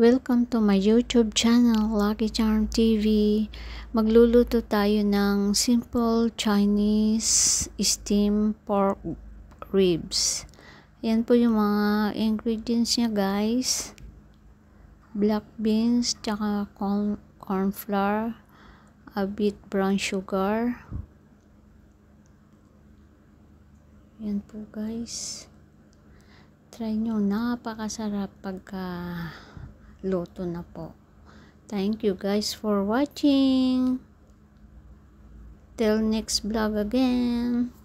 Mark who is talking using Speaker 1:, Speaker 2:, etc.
Speaker 1: Welcome to my YouTube channel, Lucky Charm TV. Magluluto tayo ng simple Chinese steamed pork ribs. Yan po yung mga ingredients niya guys. Black beans, tsaka corn, corn flour, a bit brown sugar. Yan po guys. Try nyo, napakasarap pagka... Uh, luto na po. Thank you guys for watching. Till next vlog again.